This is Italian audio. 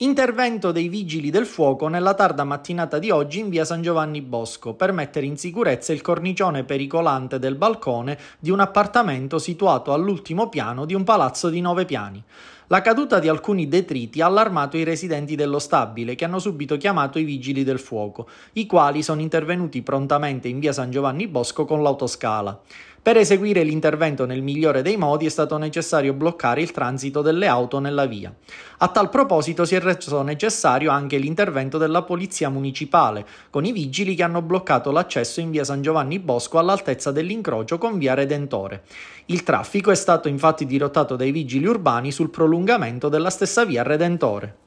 Intervento dei vigili del fuoco nella tarda mattinata di oggi in via San Giovanni Bosco per mettere in sicurezza il cornicione pericolante del balcone di un appartamento situato all'ultimo piano di un palazzo di nove piani. La caduta di alcuni detriti ha allarmato i residenti dello stabile, che hanno subito chiamato i vigili del fuoco, i quali sono intervenuti prontamente in via San Giovanni Bosco con l'autoscala. Per eseguire l'intervento nel migliore dei modi è stato necessario bloccare il transito delle auto nella via. A tal proposito si è reso necessario anche l'intervento della polizia municipale, con i vigili che hanno bloccato l'accesso in via San Giovanni Bosco all'altezza dell'incrocio con via Redentore. Il traffico è stato infatti dirottato dai vigili urbani sul prolungamento prolungamento della stessa via Redentore.